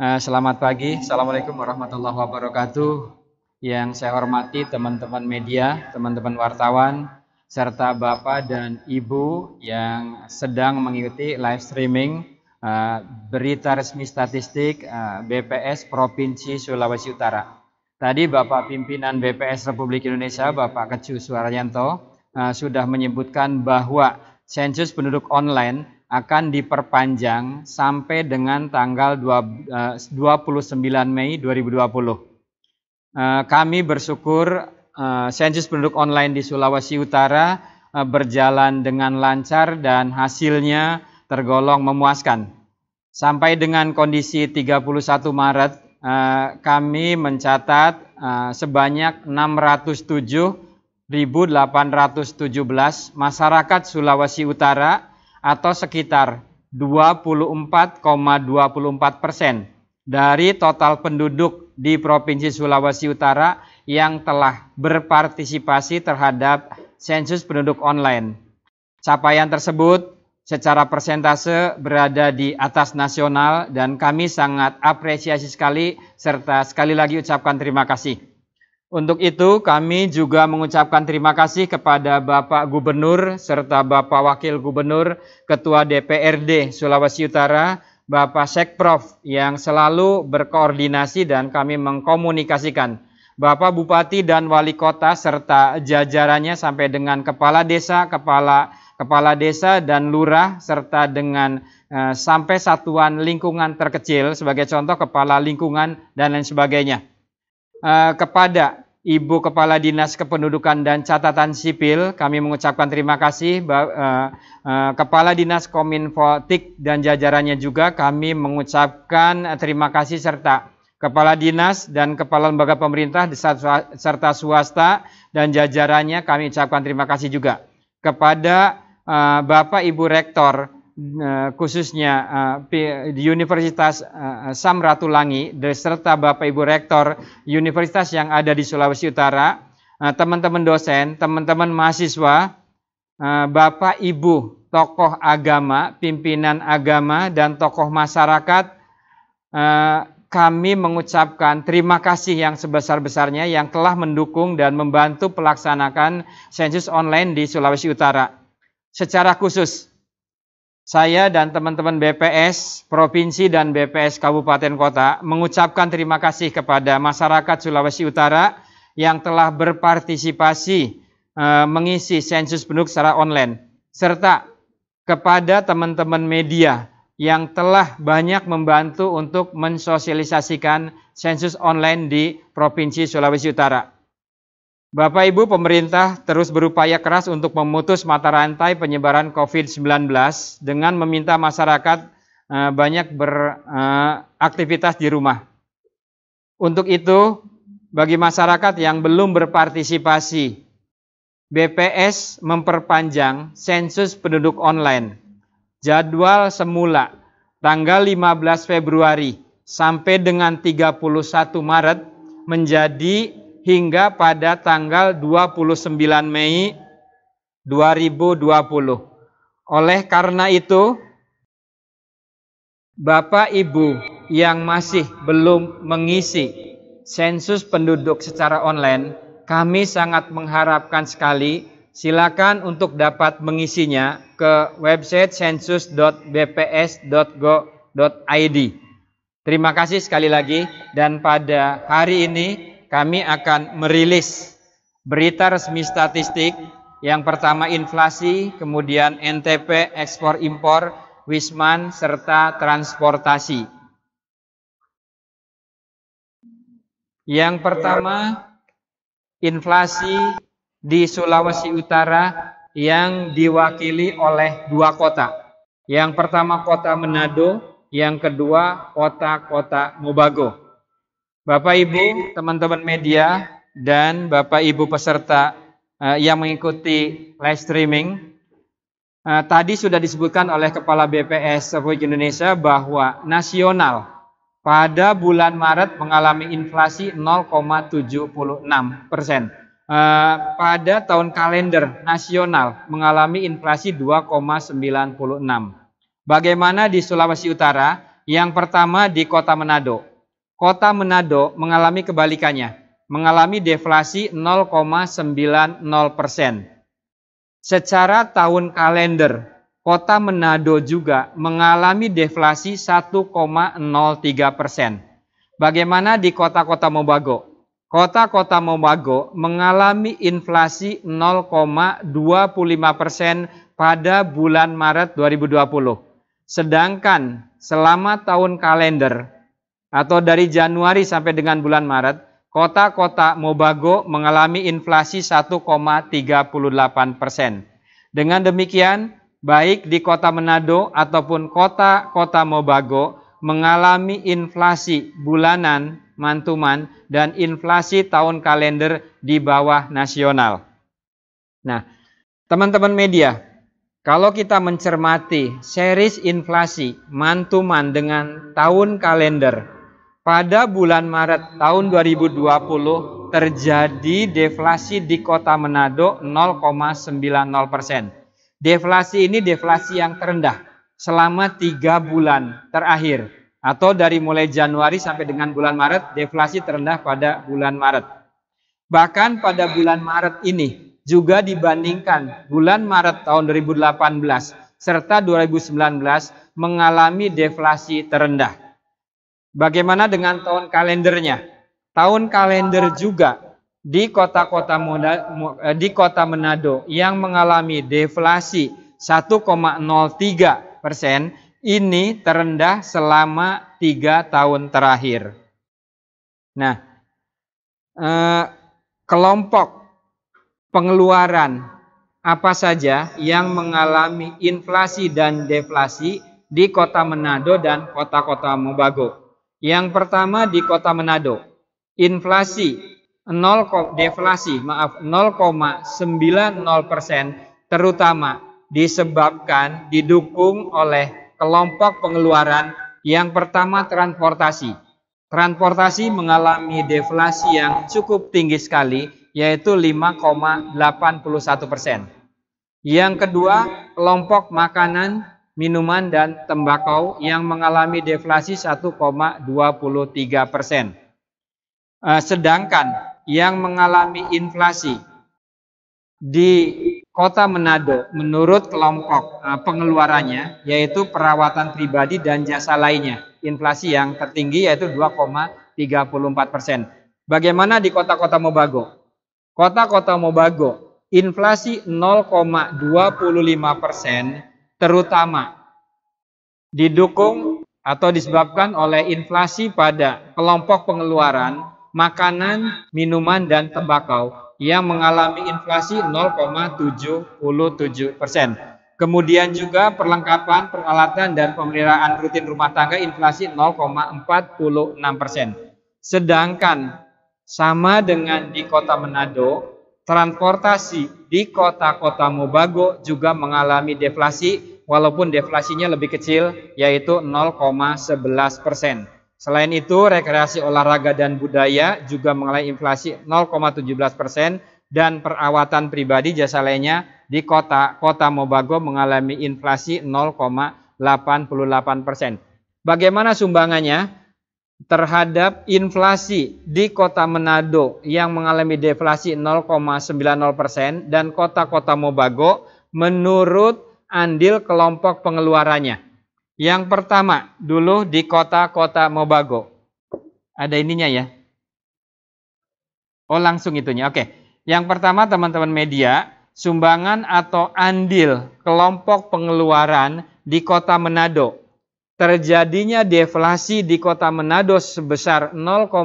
Eh, selamat pagi, Assalamualaikum warahmatullahi wabarakatuh. Yang saya hormati teman-teman media, teman-teman wartawan, serta Bapak dan Ibu yang sedang mengikuti live streaming eh, berita resmi statistik eh, BPS Provinsi Sulawesi Utara. Tadi Bapak Pimpinan BPS Republik Indonesia, Bapak Kecu Suaryanto sudah menyebutkan bahwa sensus penduduk online akan diperpanjang sampai dengan tanggal 29 eh, Mei 2020. Eh, kami bersyukur eh, sensus penduduk online di Sulawesi Utara berjalan dengan lancar dan hasilnya tergolong memuaskan. Sampai dengan kondisi 31 Maret, kami mencatat sebanyak 607.817 masyarakat Sulawesi Utara atau sekitar 24,24 persen dari total penduduk di Provinsi Sulawesi Utara yang telah berpartisipasi terhadap sensus penduduk online. Capaian tersebut secara persentase berada di atas nasional dan kami sangat apresiasi sekali serta sekali lagi ucapkan terima kasih. Untuk itu kami juga mengucapkan terima kasih kepada Bapak Gubernur serta Bapak Wakil Gubernur Ketua DPRD Sulawesi Utara, Bapak Sekprov yang selalu berkoordinasi dan kami mengkomunikasikan Bapak Bupati dan Wali Kota serta jajarannya sampai dengan Kepala Desa, Kepala Kepala Desa dan Lurah serta dengan eh, sampai satuan lingkungan terkecil sebagai contoh Kepala Lingkungan dan lain sebagainya. Eh, kepada Ibu Kepala Dinas Kependudukan dan Catatan Sipil, kami mengucapkan terima kasih eh, eh, Kepala Dinas Kominfo TIK dan jajarannya juga kami mengucapkan terima kasih serta Kepala Dinas dan Kepala Lembaga Pemerintah serta swasta dan jajarannya kami ucapkan terima kasih juga kepada Bapak Ibu Rektor Eh, khususnya eh, di Universitas eh, Samratulangi serta Bapak Ibu Rektor Universitas yang ada di Sulawesi Utara, teman-teman dosen, teman-teman mahasiswa, Bapak Ibu tokoh agama, pimpinan agama dan tokoh masyarakat, kami mengucapkan terima kasih yang sebesar-besarnya yang telah mendukung dan membantu pelaksanakan sensus online di Sulawesi Utara. Secara khusus, saya dan teman-teman BPS provinsi dan BPS kabupaten kota mengucapkan terima kasih kepada masyarakat Sulawesi Utara yang telah berpartisipasi e, mengisi sensus penduduk secara online serta kepada teman-teman media yang telah banyak membantu untuk mensosialisasikan sensus online di Provinsi Sulawesi Utara. Bapak Ibu, pemerintah terus berupaya keras untuk memutus mata rantai penyebaran COVID-19 dengan meminta masyarakat eh, banyak beraktivitas eh, di rumah. Untuk itu, bagi masyarakat yang belum berpartisipasi, BPS memperpanjang sensus penduduk online. Jadwal semula tanggal 15 Februari sampai dengan 31 Maret menjadi hingga pada tanggal 29 Mei 2020. Oleh karena itu, Bapak Ibu yang masih belum mengisi sensus penduduk secara online, kami sangat mengharapkan sekali silakan untuk dapat mengisinya ke website sensus.bps.go.id. Terima kasih sekali lagi dan pada hari ini kami akan merilis berita resmi statistik yang pertama inflasi, kemudian NTP, ekspor impor, wisman, serta transportasi. Yang pertama inflasi di Sulawesi Utara yang diwakili oleh dua kota. Yang pertama kota Manado, yang kedua kota-kota Mobago. Bapak Ibu, teman-teman media dan Bapak Ibu peserta eh, yang mengikuti live streaming. Eh, tadi sudah disebutkan oleh Kepala BPS Republik Indonesia bahwa nasional pada bulan Maret mengalami inflasi 0,76 persen. Eh, pada tahun kalender nasional mengalami inflasi 2,96. Bagaimana di Sulawesi Utara? Yang pertama di Kota Manado kota Manado mengalami kebalikannya, mengalami deflasi 0,90 persen. Secara tahun kalender, kota Manado juga mengalami deflasi 1,03 persen. Bagaimana di kota-kota Mobago? Kota-kota Mobago mengalami inflasi 0,25 persen pada bulan Maret 2020. Sedangkan selama tahun kalender, atau dari Januari sampai dengan bulan Maret, kota-kota Mobago mengalami inflasi 1,38 persen. Dengan demikian, baik di kota Manado ataupun kota-kota Mobago mengalami inflasi bulanan, mantuman, dan inflasi tahun kalender di bawah nasional. Nah, teman-teman media, kalau kita mencermati series inflasi mantuman dengan tahun kalender pada bulan Maret tahun 2020 terjadi deflasi di kota Manado 0,90 persen. Deflasi ini deflasi yang terendah selama tiga bulan terakhir atau dari mulai Januari sampai dengan bulan Maret deflasi terendah pada bulan Maret. Bahkan pada bulan Maret ini juga dibandingkan bulan Maret tahun 2018 serta 2019 mengalami deflasi terendah. Bagaimana dengan tahun kalendernya? Tahun kalender juga di kota-kota eh, di kota Manado yang mengalami deflasi 1,03 persen ini terendah selama tiga tahun terakhir. Nah, eh, kelompok pengeluaran apa saja yang mengalami inflasi dan deflasi di kota Manado dan kota-kota Mobago. Yang pertama di kota Manado, inflasi 0 deflasi maaf 0,90 persen terutama disebabkan didukung oleh kelompok pengeluaran yang pertama transportasi. Transportasi mengalami deflasi yang cukup tinggi sekali yaitu 5,81 persen. Yang kedua kelompok makanan minuman dan tembakau yang mengalami deflasi 1,23 persen. Eh, sedangkan yang mengalami inflasi di kota Manado menurut kelompok eh, pengeluarannya yaitu perawatan pribadi dan jasa lainnya. Inflasi yang tertinggi yaitu 2,34 persen. Bagaimana di kota-kota Mobago? Kota-kota Mobago inflasi 0,25 persen terutama didukung atau disebabkan oleh inflasi pada kelompok pengeluaran makanan, minuman, dan tembakau yang mengalami inflasi 0,77 persen. Kemudian juga perlengkapan, peralatan, dan pemeliharaan rutin rumah tangga inflasi 0,46 persen. Sedangkan sama dengan di kota Manado, transportasi di kota-kota Mobago juga mengalami deflasi walaupun deflasinya lebih kecil yaitu 0,11 persen. Selain itu, rekreasi olahraga dan budaya juga mengalami inflasi 0,17 persen dan perawatan pribadi jasa lainnya di kota kota Mobago mengalami inflasi 0,88 persen. Bagaimana sumbangannya? terhadap inflasi di kota Manado yang mengalami deflasi 0,90 persen dan kota-kota Mobago menurut andil kelompok pengeluarannya. Yang pertama, dulu di kota-kota Mobago. Ada ininya ya. Oh, langsung itunya. Oke. Yang pertama, teman-teman media, sumbangan atau andil kelompok pengeluaran di kota Manado. Terjadinya deflasi di kota Manado sebesar 0,90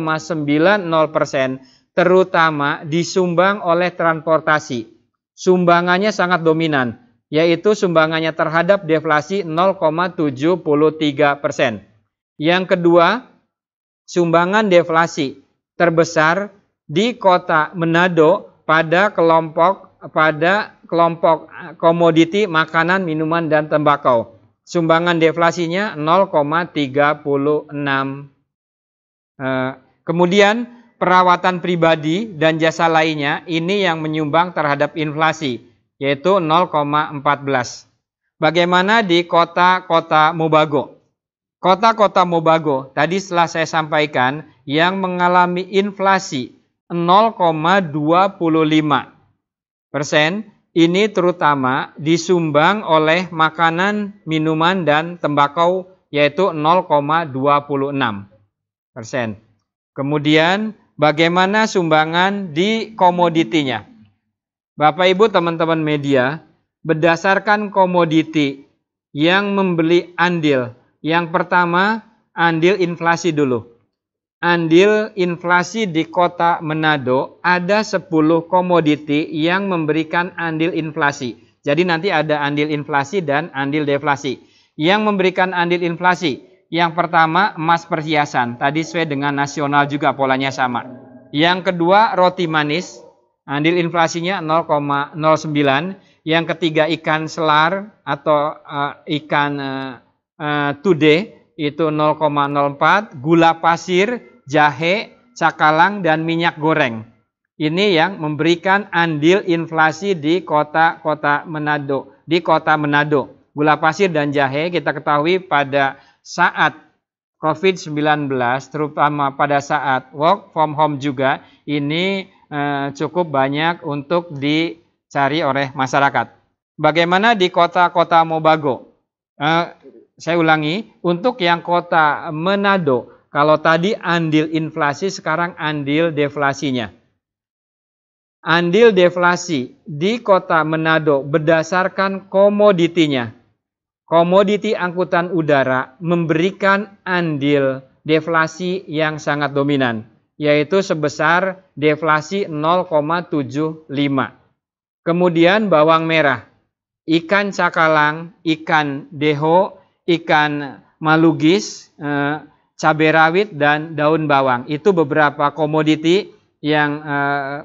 persen, terutama disumbang oleh transportasi. Sumbangannya sangat dominan yaitu sumbangannya terhadap deflasi 0,73 persen. Yang kedua, sumbangan deflasi terbesar di kota Manado pada kelompok pada kelompok eh, komoditi makanan, minuman dan tembakau. Sumbangan deflasinya 0,36. Eh, kemudian perawatan pribadi dan jasa lainnya ini yang menyumbang terhadap inflasi yaitu 0,14. Bagaimana di kota-kota Mubago? Kota-kota Mubago tadi setelah saya sampaikan yang mengalami inflasi 0,25 persen ini terutama disumbang oleh makanan, minuman, dan tembakau yaitu 0,26 persen. Kemudian bagaimana sumbangan di komoditinya? Bapak Ibu teman-teman media, berdasarkan komoditi yang membeli andil. Yang pertama, andil inflasi dulu. Andil inflasi di kota Manado ada 10 komoditi yang memberikan andil inflasi. Jadi nanti ada andil inflasi dan andil deflasi. Yang memberikan andil inflasi, yang pertama emas perhiasan. Tadi sesuai dengan nasional juga polanya sama. Yang kedua roti manis, Andil inflasinya 0,09. Yang ketiga ikan selar atau uh, ikan uh, uh, tude itu 0,04. Gula pasir, jahe, cakalang, dan minyak goreng. Ini yang memberikan andil inflasi di kota-kota Manado. Di kota Manado, gula pasir dan jahe kita ketahui pada saat COVID-19, terutama pada saat work from home juga, ini Eh, cukup banyak untuk dicari oleh masyarakat. Bagaimana di kota-kota Mobago? Eh, saya ulangi, untuk yang kota Manado, kalau tadi andil inflasi, sekarang andil deflasinya. Andil deflasi di kota Manado berdasarkan komoditinya. Komoditi angkutan udara memberikan andil deflasi yang sangat dominan yaitu sebesar deflasi 0,75. Kemudian bawang merah, ikan cakalang, ikan deho, ikan malugis, eh, cabai rawit, dan daun bawang. Itu beberapa komoditi yang eh,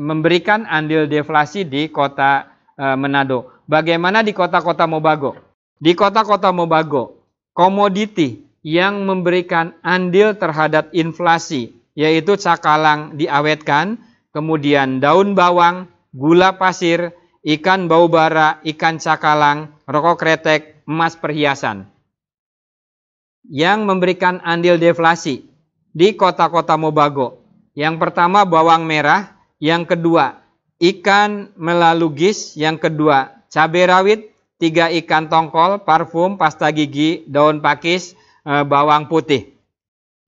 memberikan andil deflasi di kota eh, Manado. Bagaimana di kota-kota Mobago? Di kota-kota Mobago, komoditi yang memberikan andil terhadap inflasi yaitu cakalang diawetkan, kemudian daun bawang, gula pasir, ikan bau bara, ikan cakalang, rokok kretek, emas perhiasan. Yang memberikan andil deflasi di kota-kota Mobago. Yang pertama bawang merah, yang kedua ikan melalugis, yang kedua cabai rawit, tiga ikan tongkol, parfum, pasta gigi, daun pakis, eh, bawang putih.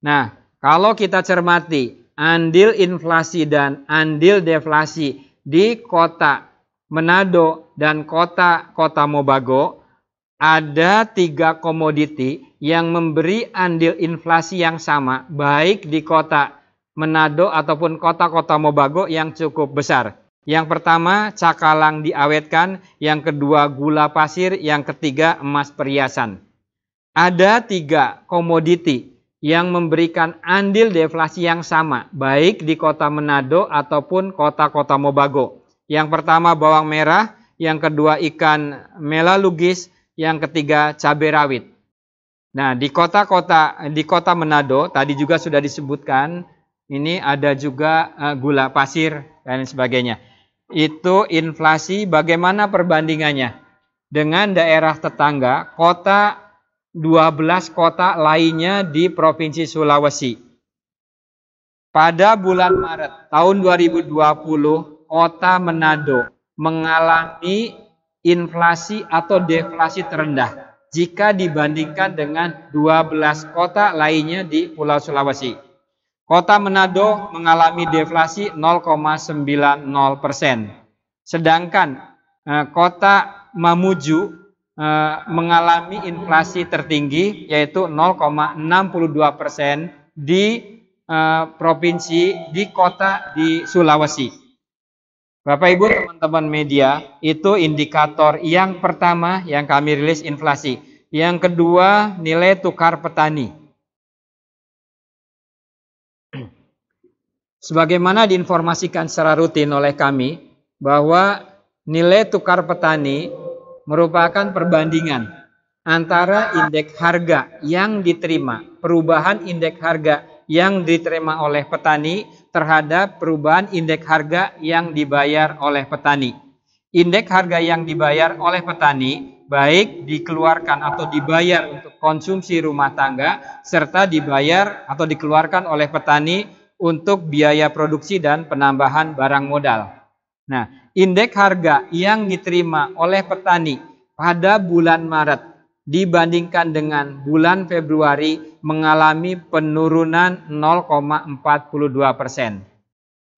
Nah, kalau kita cermati andil inflasi dan andil deflasi di kota Manado dan kota kota Mobago ada tiga komoditi yang memberi andil inflasi yang sama baik di kota Manado ataupun kota-kota Mobago yang cukup besar. Yang pertama cakalang diawetkan, yang kedua gula pasir, yang ketiga emas perhiasan. Ada tiga komoditi yang memberikan andil deflasi yang sama, baik di kota Manado ataupun kota-kota Mobago. Yang pertama bawang merah, yang kedua ikan melalugis, yang ketiga cabai rawit. Nah, di kota-kota di kota Manado tadi juga sudah disebutkan, ini ada juga uh, gula pasir dan sebagainya. Itu inflasi bagaimana perbandingannya dengan daerah tetangga, kota 12 kota lainnya di Provinsi Sulawesi. Pada bulan Maret tahun 2020, kota Manado mengalami inflasi atau deflasi terendah jika dibandingkan dengan 12 kota lainnya di Pulau Sulawesi. Kota Manado mengalami deflasi 0,90 persen. Sedangkan eh, kota Mamuju Eh, mengalami inflasi tertinggi yaitu 0,62 persen di eh, provinsi di kota di Sulawesi. Bapak Ibu teman-teman media itu indikator yang pertama yang kami rilis inflasi. Yang kedua nilai tukar petani. Sebagaimana diinformasikan secara rutin oleh kami bahwa nilai tukar petani merupakan perbandingan antara indeks harga yang diterima, perubahan indeks harga yang diterima oleh petani terhadap perubahan indeks harga yang dibayar oleh petani. Indeks harga yang dibayar oleh petani baik dikeluarkan atau dibayar untuk konsumsi rumah tangga serta dibayar atau dikeluarkan oleh petani untuk biaya produksi dan penambahan barang modal. Nah, indeks harga yang diterima oleh petani pada bulan Maret dibandingkan dengan bulan Februari mengalami penurunan 0,42 persen.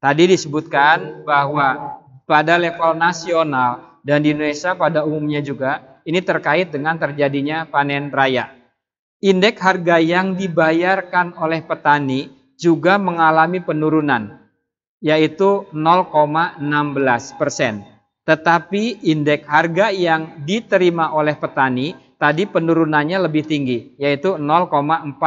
Tadi disebutkan bahwa pada level nasional dan di Indonesia pada umumnya juga ini terkait dengan terjadinya panen raya. Indeks harga yang dibayarkan oleh petani juga mengalami penurunan yaitu 0,16 persen. Tetapi indeks harga yang diterima oleh petani tadi penurunannya lebih tinggi, yaitu 0,42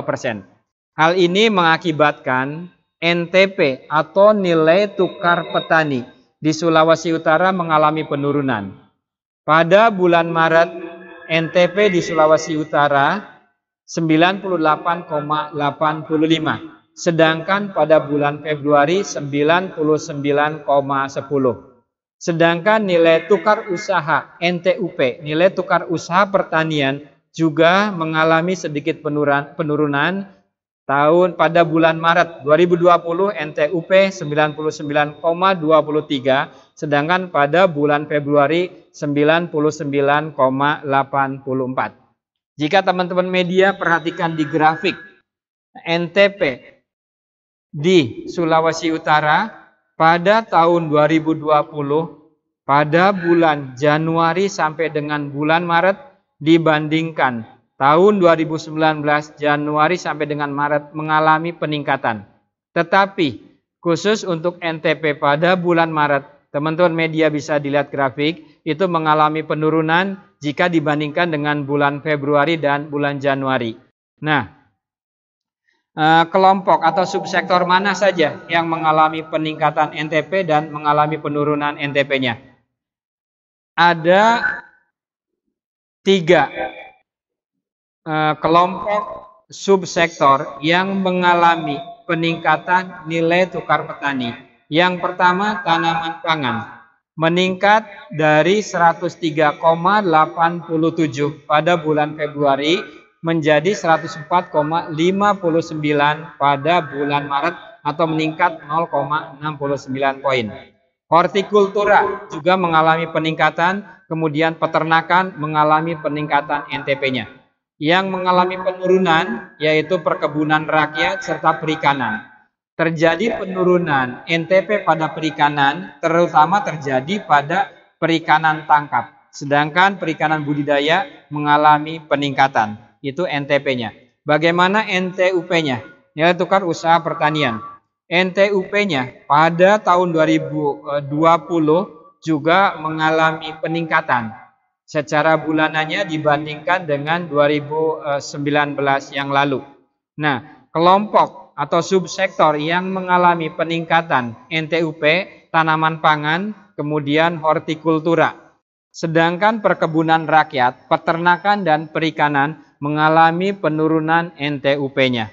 persen. Hal ini mengakibatkan NTP atau nilai tukar petani di Sulawesi Utara mengalami penurunan. Pada bulan Maret, NTP di Sulawesi Utara 98,85 sedangkan pada bulan Februari 99,10. Sedangkan nilai tukar usaha NTUP, nilai tukar usaha pertanian juga mengalami sedikit penurunan, penurunan tahun pada bulan Maret 2020 NTUP 99,23 sedangkan pada bulan Februari 99,84. Jika teman-teman media perhatikan di grafik NTP di Sulawesi Utara pada tahun 2020 pada bulan Januari sampai dengan bulan Maret dibandingkan tahun 2019 Januari sampai dengan Maret mengalami peningkatan. Tetapi khusus untuk NTP pada bulan Maret, teman-teman media bisa dilihat grafik, itu mengalami penurunan jika dibandingkan dengan bulan Februari dan bulan Januari. Nah, Eh, kelompok atau subsektor mana saja yang mengalami peningkatan NTP dan mengalami penurunan NTP-nya? Ada tiga eh, kelompok subsektor yang mengalami peningkatan nilai tukar petani. Yang pertama tanaman pangan meningkat dari 103,87 pada bulan Februari menjadi 104,59 pada bulan Maret atau meningkat 0,69 poin. Hortikultura juga mengalami peningkatan, kemudian peternakan mengalami peningkatan NTP-nya. Yang mengalami penurunan yaitu perkebunan rakyat serta perikanan. Terjadi penurunan NTP pada perikanan, terutama terjadi pada perikanan tangkap. Sedangkan perikanan budidaya mengalami peningkatan itu NTP-nya. Bagaimana NTUP-nya? Nilai ya, tukar usaha pertanian. NTUP-nya pada tahun 2020 juga mengalami peningkatan secara bulanannya dibandingkan dengan 2019 yang lalu. Nah, kelompok atau subsektor yang mengalami peningkatan NTUP, tanaman pangan, kemudian hortikultura. Sedangkan perkebunan rakyat, peternakan dan perikanan mengalami penurunan NTUP-nya.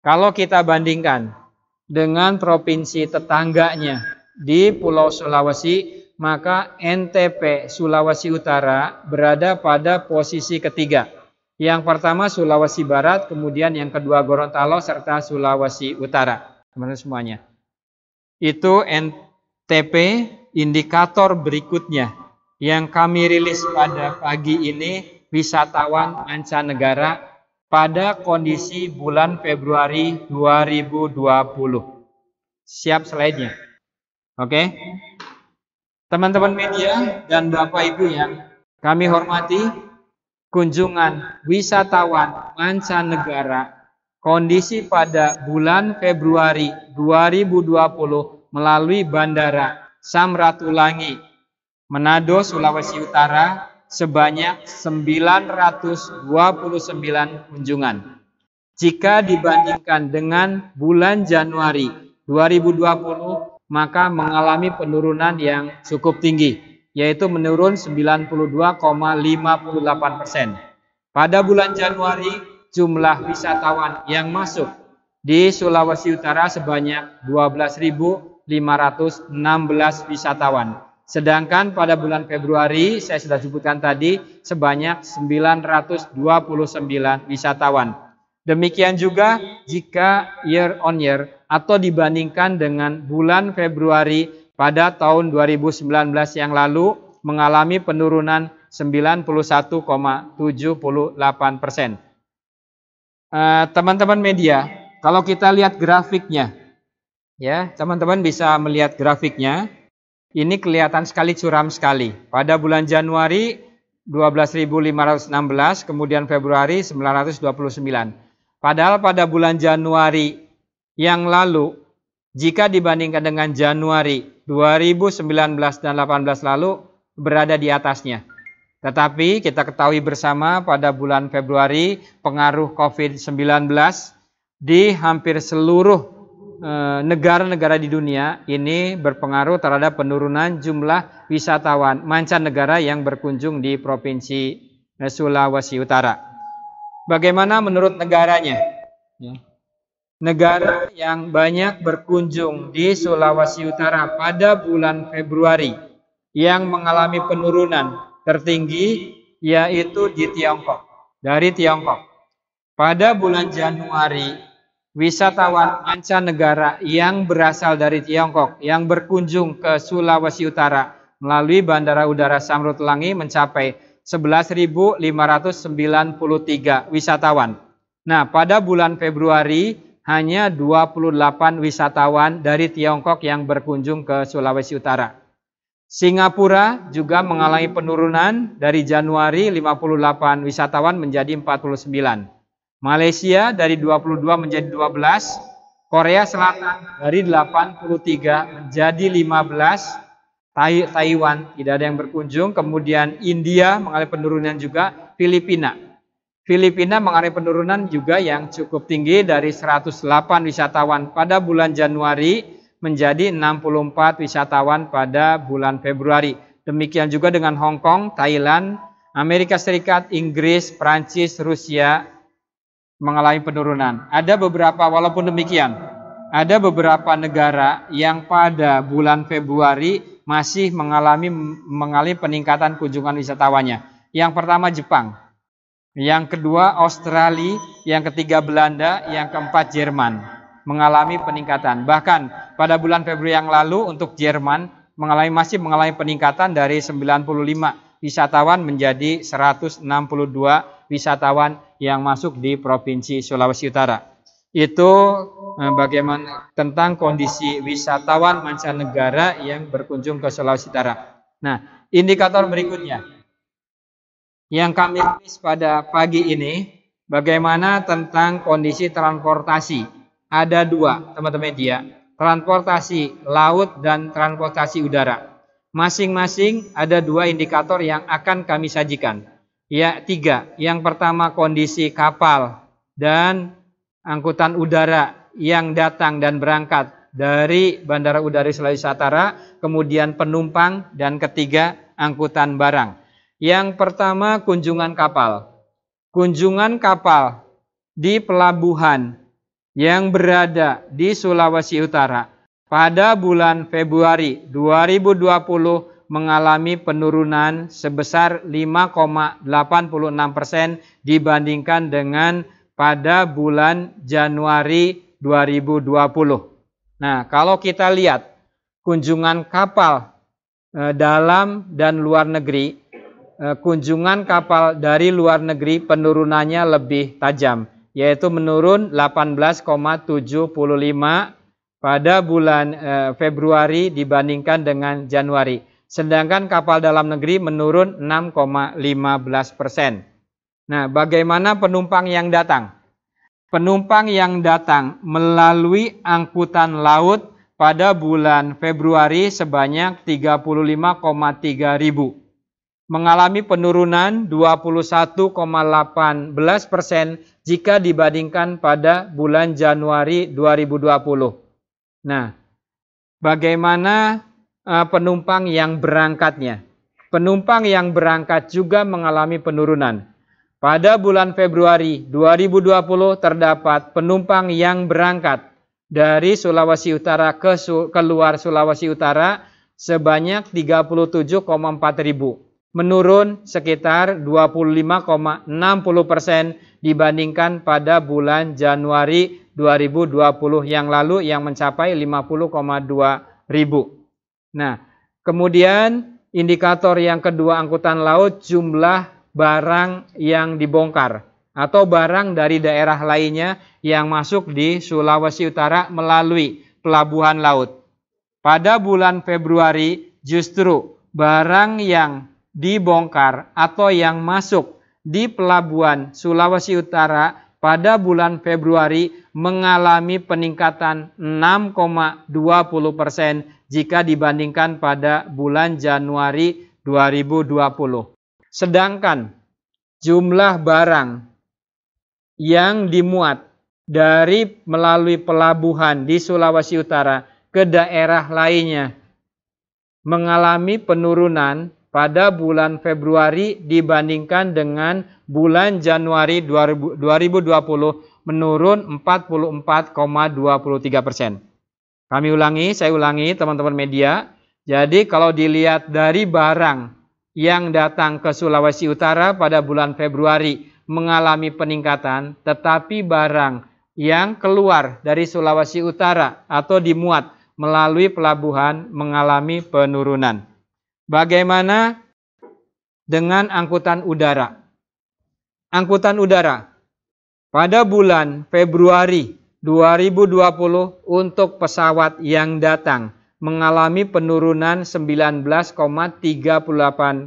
Kalau kita bandingkan dengan provinsi tetangganya di Pulau Sulawesi, maka NTP Sulawesi Utara berada pada posisi ketiga. Yang pertama Sulawesi Barat, kemudian yang kedua Gorontalo serta Sulawesi Utara. Teman-teman semuanya. Itu NTP indikator berikutnya yang kami rilis pada pagi ini wisatawan mancanegara pada kondisi bulan Februari 2020. Siap slide-nya. Oke. Teman-teman media dan Bapak Ibu yang kami hormati, kunjungan wisatawan mancanegara kondisi pada bulan Februari 2020 melalui Bandara Samratulangi Manado, Sulawesi Utara sebanyak 929 kunjungan. Jika dibandingkan dengan bulan Januari 2020, maka mengalami penurunan yang cukup tinggi, yaitu menurun 92,58 persen. Pada bulan Januari, jumlah wisatawan yang masuk di Sulawesi Utara sebanyak 12.516 wisatawan Sedangkan pada bulan Februari, saya sudah sebutkan tadi, sebanyak 929 wisatawan. Demikian juga jika year on year atau dibandingkan dengan bulan Februari pada tahun 2019 yang lalu mengalami penurunan 91,78 persen. Eh, teman-teman media, kalau kita lihat grafiknya, ya teman-teman bisa melihat grafiknya ini kelihatan sekali curam sekali. Pada bulan Januari 12.516, kemudian Februari 929. Padahal pada bulan Januari yang lalu, jika dibandingkan dengan Januari 2019 dan 18 lalu, berada di atasnya. Tetapi kita ketahui bersama pada bulan Februari pengaruh COVID-19 di hampir seluruh Eh, negara-negara di dunia ini berpengaruh terhadap penurunan jumlah wisatawan mancanegara yang berkunjung di provinsi Sulawesi Utara. Bagaimana menurut negaranya? Ya. Negara yang banyak berkunjung di Sulawesi Utara pada bulan Februari yang mengalami penurunan tertinggi yaitu di Tiongkok, dari Tiongkok. Pada bulan Januari wisatawan mancanegara yang berasal dari Tiongkok yang berkunjung ke Sulawesi Utara melalui Bandara Udara Samratulangi mencapai 11.593 wisatawan. Nah, pada bulan Februari hanya 28 wisatawan dari Tiongkok yang berkunjung ke Sulawesi Utara. Singapura juga mengalami penurunan dari Januari 58 wisatawan menjadi 49. Malaysia dari 22 menjadi 12, Korea Selatan dari 83 menjadi 15, Taiwan tidak ada yang berkunjung, kemudian India mengalami penurunan juga, Filipina. Filipina mengalami penurunan juga yang cukup tinggi dari 108 wisatawan pada bulan Januari menjadi 64 wisatawan pada bulan Februari. Demikian juga dengan Hong Kong, Thailand, Amerika Serikat, Inggris, Prancis, Rusia, mengalami penurunan. Ada beberapa walaupun demikian, ada beberapa negara yang pada bulan Februari masih mengalami mengalami peningkatan kunjungan wisatawannya. Yang pertama Jepang, yang kedua Australia, yang ketiga Belanda, yang keempat Jerman mengalami peningkatan. Bahkan pada bulan Februari yang lalu untuk Jerman mengalami masih mengalami peningkatan dari 95 wisatawan menjadi 162 wisatawan yang masuk di Provinsi Sulawesi Utara. Itu eh, bagaimana tentang kondisi wisatawan mancanegara yang berkunjung ke Sulawesi Utara. Nah, indikator berikutnya yang kami rilis pada pagi ini bagaimana tentang kondisi transportasi. Ada dua, teman-teman media, transportasi laut dan transportasi udara. Masing-masing ada dua indikator yang akan kami sajikan. Ya, tiga. Yang pertama kondisi kapal dan angkutan udara yang datang dan berangkat dari Bandara Udara Sulawesi Utara, kemudian penumpang, dan ketiga angkutan barang. Yang pertama kunjungan kapal. Kunjungan kapal di pelabuhan yang berada di Sulawesi Utara pada bulan Februari 2020 mengalami penurunan sebesar 5,86 persen dibandingkan dengan pada bulan Januari 2020. Nah, kalau kita lihat kunjungan kapal eh, dalam dan luar negeri, eh, kunjungan kapal dari luar negeri penurunannya lebih tajam, yaitu menurun 18,75 pada bulan eh, Februari dibandingkan dengan Januari sedangkan kapal dalam negeri menurun 6,15 persen. Nah, bagaimana penumpang yang datang? Penumpang yang datang melalui angkutan laut pada bulan Februari sebanyak 35,3 ribu. Mengalami penurunan 21,18 persen jika dibandingkan pada bulan Januari 2020. Nah, bagaimana Eh, penumpang yang berangkatnya. Penumpang yang berangkat juga mengalami penurunan. Pada bulan Februari 2020 terdapat penumpang yang berangkat dari Sulawesi Utara ke keluar Sulawesi Utara sebanyak 37,4 ribu menurun sekitar 25,60 persen dibandingkan pada bulan Januari 2020 yang lalu yang mencapai 50,2 ribu. Nah, kemudian indikator yang kedua angkutan laut jumlah barang yang dibongkar atau barang dari daerah lainnya yang masuk di Sulawesi Utara melalui pelabuhan laut. Pada bulan Februari justru barang yang dibongkar atau yang masuk di pelabuhan Sulawesi Utara pada bulan Februari mengalami peningkatan 6,20 persen jika dibandingkan pada bulan Januari 2020. Sedangkan jumlah barang yang dimuat dari melalui pelabuhan di Sulawesi Utara ke daerah lainnya mengalami penurunan pada bulan Februari dibandingkan dengan bulan Januari 2020 menurun 44,23 persen. Kami ulangi, saya ulangi teman-teman media. Jadi kalau dilihat dari barang yang datang ke Sulawesi Utara pada bulan Februari mengalami peningkatan, tetapi barang yang keluar dari Sulawesi Utara atau dimuat melalui pelabuhan mengalami penurunan. Bagaimana dengan angkutan udara? Angkutan udara pada bulan Februari 2020 untuk pesawat yang datang mengalami penurunan 19,38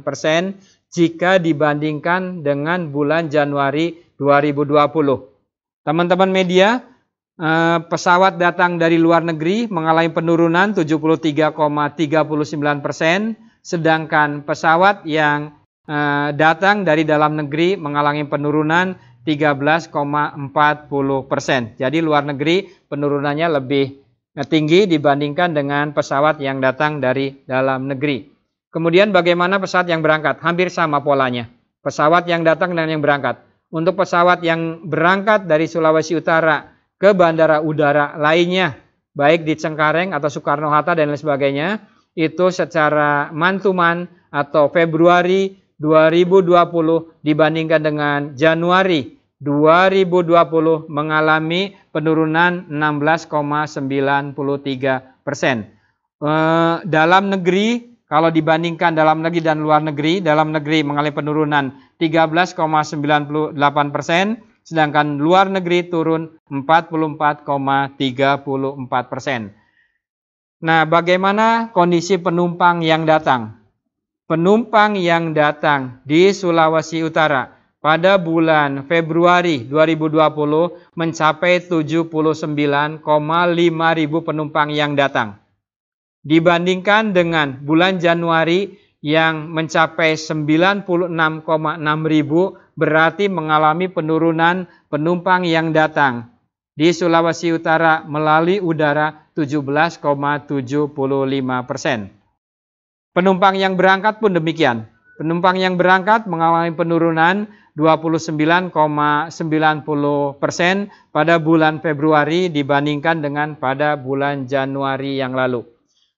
persen jika dibandingkan dengan bulan Januari 2020. Teman-teman media, eh, pesawat datang dari luar negeri mengalami penurunan 73,39 persen, sedangkan pesawat yang eh, datang dari dalam negeri mengalami penurunan 13,40 persen. Jadi luar negeri penurunannya lebih eh, tinggi dibandingkan dengan pesawat yang datang dari dalam negeri. Kemudian bagaimana pesawat yang berangkat? Hampir sama polanya. Pesawat yang datang dan yang berangkat. Untuk pesawat yang berangkat dari Sulawesi Utara ke bandara udara lainnya, baik di Cengkareng atau Soekarno-Hatta dan lain sebagainya, itu secara mantuman atau Februari 2020 dibandingkan dengan Januari 2020 mengalami penurunan 16,93 persen. Eh, dalam negeri, kalau dibandingkan dalam negeri dan luar negeri, dalam negeri mengalami penurunan 13,98 persen, sedangkan luar negeri turun 44,34 persen. Nah, bagaimana kondisi penumpang yang datang? penumpang yang datang di Sulawesi Utara pada bulan Februari 2020 mencapai 79,5 ribu penumpang yang datang. Dibandingkan dengan bulan Januari yang mencapai 96,6 ribu berarti mengalami penurunan penumpang yang datang di Sulawesi Utara melalui udara 17,75 persen. Penumpang yang berangkat pun demikian. Penumpang yang berangkat mengalami penurunan 29,90 persen pada bulan Februari dibandingkan dengan pada bulan Januari yang lalu.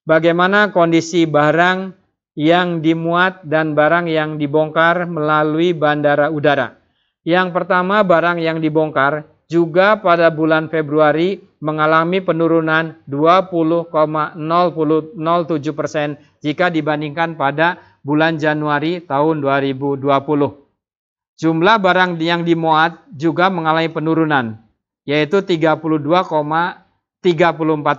Bagaimana kondisi barang yang dimuat dan barang yang dibongkar melalui bandara udara? Yang pertama, barang yang dibongkar juga pada bulan Februari mengalami penurunan 20,07 persen jika dibandingkan pada bulan Januari tahun 2020. Jumlah barang yang dimuat juga mengalami penurunan, yaitu 32,34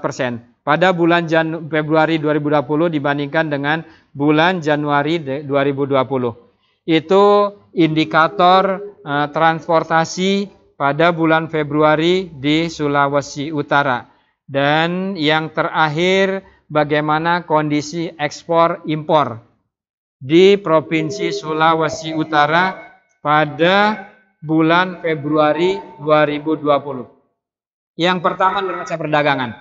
persen pada bulan Janu Februari 2020 dibandingkan dengan bulan Januari 2020. Itu indikator uh, transportasi pada bulan Februari di Sulawesi Utara. Dan yang terakhir bagaimana kondisi ekspor impor di Provinsi Sulawesi Utara pada bulan Februari 2020. Yang pertama neraca perdagangan.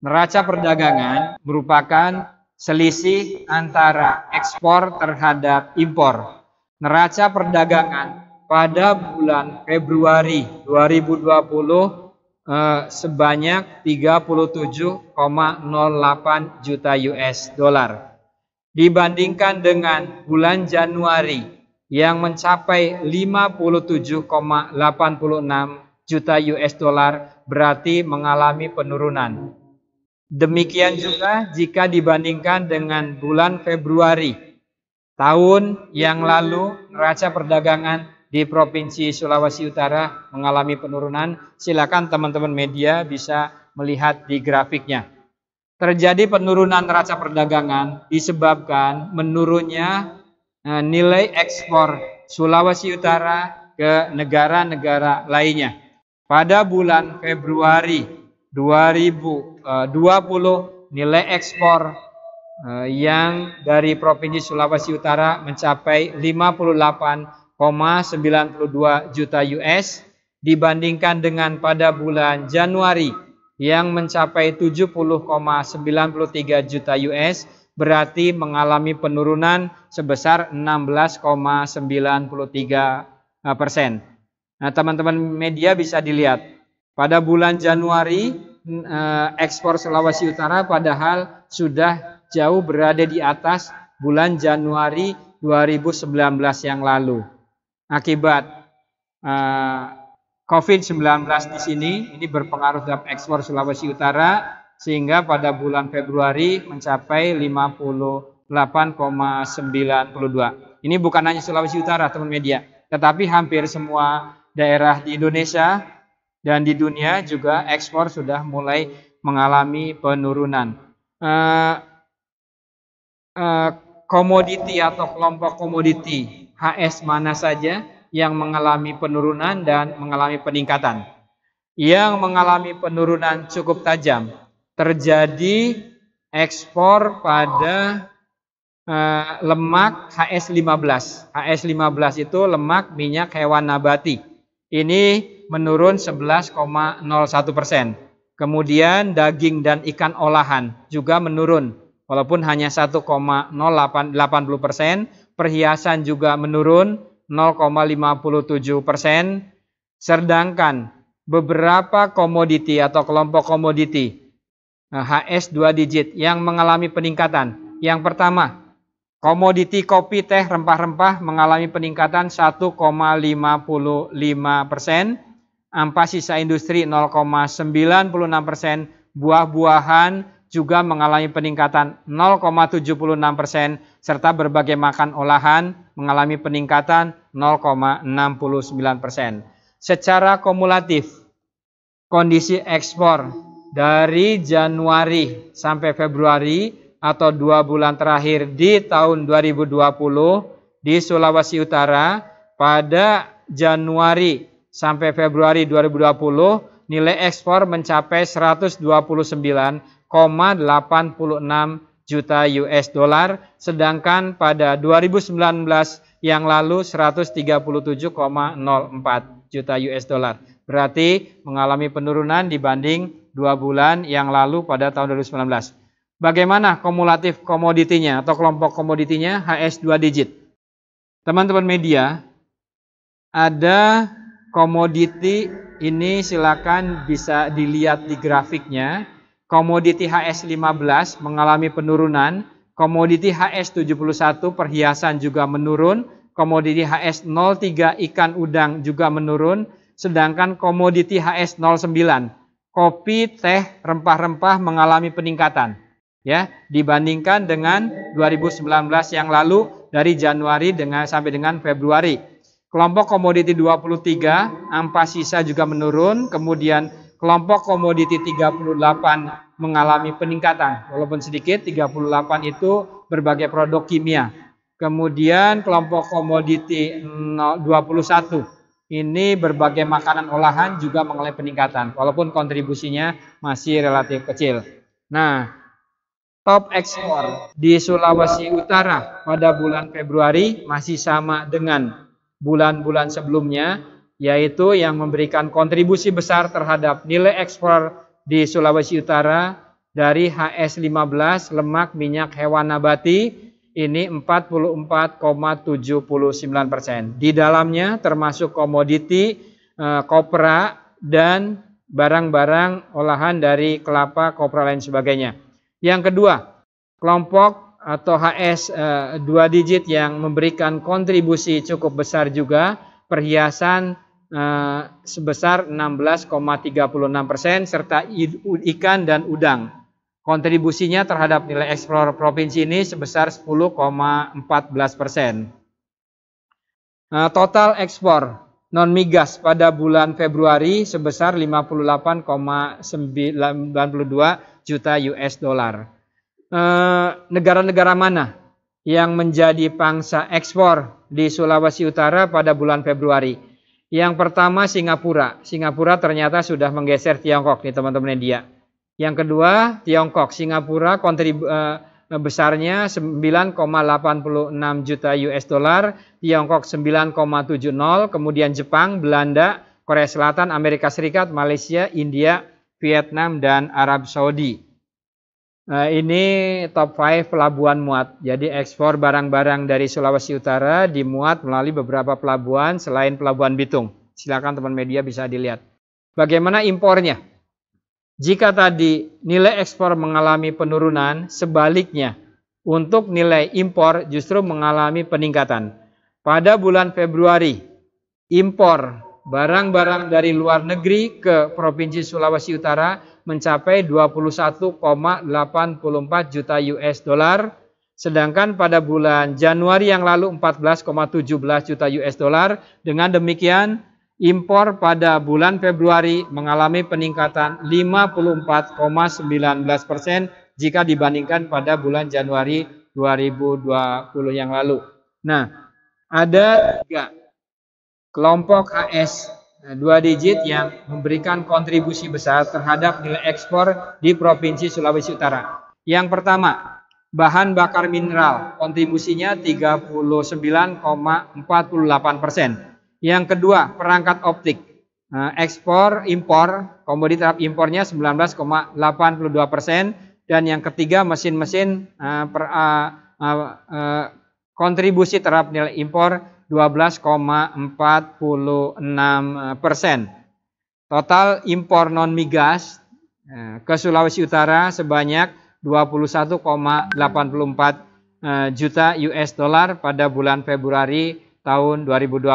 Neraca perdagangan merupakan selisih antara ekspor terhadap impor. Neraca perdagangan pada bulan Februari 2020 Eh, sebanyak 37,08 juta US dollar dibandingkan dengan bulan Januari yang mencapai 57,86 juta US dollar berarti mengalami penurunan. Demikian juga jika dibandingkan dengan bulan Februari tahun yang lalu neraca perdagangan di Provinsi Sulawesi Utara mengalami penurunan. Silakan teman-teman media bisa melihat di grafiknya. Terjadi penurunan neraca perdagangan disebabkan menurunnya eh, nilai ekspor Sulawesi Utara ke negara-negara lainnya. Pada bulan Februari 2020 eh, nilai ekspor eh, yang dari Provinsi Sulawesi Utara mencapai 58 92 juta US dibandingkan dengan pada bulan Januari yang mencapai 70,93 juta US berarti mengalami penurunan sebesar 16,93 persen. Nah, teman-teman media bisa dilihat pada bulan Januari eh, ekspor Sulawesi Utara padahal sudah jauh berada di atas bulan Januari 2019 yang lalu akibat uh, eh, COVID-19 di sini ini berpengaruh terhadap ekspor Sulawesi Utara sehingga pada bulan Februari mencapai 58,92. Ini bukan hanya Sulawesi Utara teman media, tetapi hampir semua daerah di Indonesia dan di dunia juga ekspor sudah mulai mengalami penurunan. Uh, uh, komoditi atau kelompok komoditi HS mana saja yang mengalami penurunan dan mengalami peningkatan. Yang mengalami penurunan cukup tajam terjadi ekspor pada uh, lemak HS15. HS15 itu lemak minyak hewan nabati. Ini menurun 11,01 persen. Kemudian daging dan ikan olahan juga menurun Walaupun hanya 1,080 persen, perhiasan juga menurun 0,57 persen. Sedangkan beberapa komoditi atau kelompok komoditi HS eh, 2 digit yang mengalami peningkatan. Yang pertama, komoditi kopi, teh, rempah-rempah mengalami peningkatan 1,55 persen. Ampas sisa industri 0,96 persen. Buah-buahan juga mengalami peningkatan 0,76 persen, serta berbagai makan olahan mengalami peningkatan 0,69 persen. Secara kumulatif, kondisi ekspor dari Januari sampai Februari atau dua bulan terakhir di tahun 2020 di Sulawesi Utara pada Januari sampai Februari 2020 nilai ekspor mencapai 129 juta US dollar, sedangkan pada 2019 yang lalu 137,04 juta US dollar. Berarti mengalami penurunan dibanding dua bulan yang lalu pada tahun 2019. Bagaimana kumulatif komoditinya atau kelompok komoditinya HS 2 digit? Teman-teman media, ada komoditi ini silakan bisa dilihat di grafiknya komoditi HS15 mengalami penurunan, komoditi HS71 perhiasan juga menurun, komoditi HS03 ikan udang juga menurun, sedangkan komoditi HS09 kopi, teh, rempah-rempah mengalami peningkatan ya dibandingkan dengan 2019 yang lalu dari Januari dengan sampai dengan Februari. Kelompok komoditi 23 ampas sisa juga menurun, kemudian kelompok komoditi 38 mengalami peningkatan, walaupun sedikit 38 itu berbagai produk kimia. Kemudian kelompok komoditi 21 mm, ini berbagai makanan olahan juga mengalami peningkatan, walaupun kontribusinya masih relatif kecil. Nah, top ekspor di Sulawesi Utara pada bulan Februari masih sama dengan bulan-bulan sebelumnya, yaitu yang memberikan kontribusi besar terhadap nilai ekspor di Sulawesi Utara dari HS15 lemak minyak hewan nabati ini 44,79 persen. Di dalamnya termasuk komoditi, eh, kopra, dan barang-barang olahan dari kelapa, kopra, lain sebagainya. Yang kedua, kelompok atau HS eh, dua digit yang memberikan kontribusi cukup besar juga perhiasan eh, sebesar 16,36 persen serta ikan dan udang. Kontribusinya terhadap nilai ekspor provinsi ini sebesar 10,14 persen. Eh, total ekspor non migas pada bulan Februari sebesar 58,92 juta US dollar. Eh, negara-negara mana yang menjadi pangsa ekspor di Sulawesi Utara pada bulan Februari. Yang pertama Singapura. Singapura ternyata sudah menggeser Tiongkok nih teman-teman India. Yang kedua Tiongkok. Singapura kontribu eh, besarnya 9,86 juta US dollar, Tiongkok 9,70, kemudian Jepang, Belanda, Korea Selatan, Amerika Serikat, Malaysia, India, Vietnam dan Arab Saudi. Eh, ini top 5 pelabuhan muat. Jadi ekspor barang-barang dari Sulawesi Utara dimuat melalui beberapa pelabuhan selain pelabuhan Bitung. Silakan teman media bisa dilihat. Bagaimana impornya? Jika tadi nilai ekspor mengalami penurunan, sebaliknya untuk nilai impor justru mengalami peningkatan. Pada bulan Februari, impor barang-barang dari luar negeri ke Provinsi Sulawesi Utara mencapai 21,84 juta US dollar, sedangkan pada bulan Januari yang lalu 14,17 juta US dollar. Dengan demikian, impor pada bulan Februari mengalami peningkatan 54,19 persen jika dibandingkan pada bulan Januari 2020 yang lalu. Nah, ada tiga kelompok HS Eh, dua digit yang memberikan kontribusi besar terhadap nilai ekspor di Provinsi Sulawesi Utara. Yang pertama, bahan bakar mineral, kontribusinya 39,48 persen. Yang kedua, perangkat optik, eh, ekspor impor, komoditi terhadap impornya 19,82 persen. Dan yang ketiga, mesin-mesin eh, kontribusi terhadap nilai impor 12,46 persen. Total impor non migas eh, ke Sulawesi Utara sebanyak 21,84 eh, juta US dollar pada bulan Februari tahun 2020.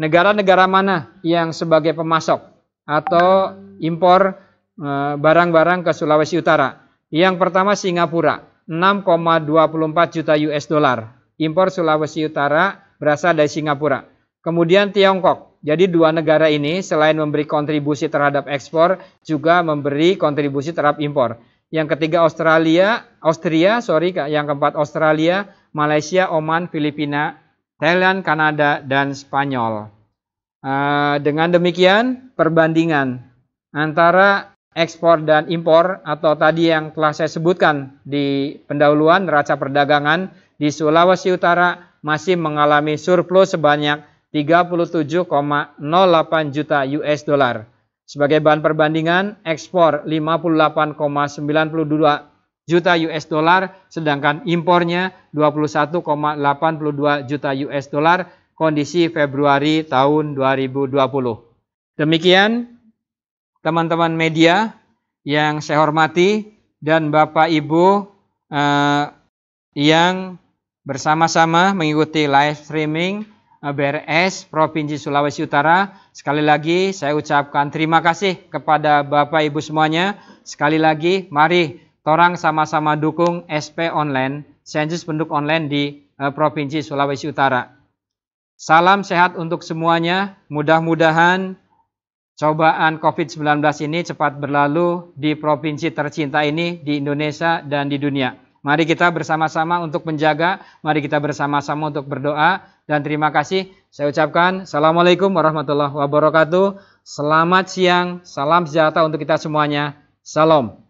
Negara-negara mana yang sebagai pemasok atau impor eh, barang-barang ke Sulawesi Utara? Yang pertama Singapura, 6,24 juta US dollar. Impor Sulawesi Utara berasal dari Singapura. Kemudian Tiongkok. Jadi dua negara ini selain memberi kontribusi terhadap ekspor juga memberi kontribusi terhadap impor. Yang ketiga Australia, Austria, sorry, yang keempat Australia, Malaysia, Oman, Filipina, Thailand, Kanada, dan Spanyol. Uh, dengan demikian perbandingan antara ekspor dan impor atau tadi yang telah saya sebutkan di pendahuluan neraca perdagangan di Sulawesi Utara, masih mengalami surplus sebanyak 37,08 juta US dollar. Sebagai bahan perbandingan, ekspor 58,92 juta US dollar, sedangkan impornya 21,82 juta US dollar kondisi Februari tahun 2020. Demikian teman-teman media yang saya hormati dan Bapak Ibu eh, yang bersama-sama mengikuti live streaming eh, BRS Provinsi Sulawesi Utara. Sekali lagi saya ucapkan terima kasih kepada Bapak Ibu semuanya. Sekali lagi mari torang sama-sama dukung SP online, sensus penduduk online di eh, Provinsi Sulawesi Utara. Salam sehat untuk semuanya. Mudah-mudahan cobaan COVID-19 ini cepat berlalu di provinsi tercinta ini di Indonesia dan di dunia. Mari kita bersama-sama untuk menjaga, mari kita bersama-sama untuk berdoa dan terima kasih saya ucapkan. Assalamualaikum warahmatullahi wabarakatuh. Selamat siang, salam sejahtera untuk kita semuanya. Salam.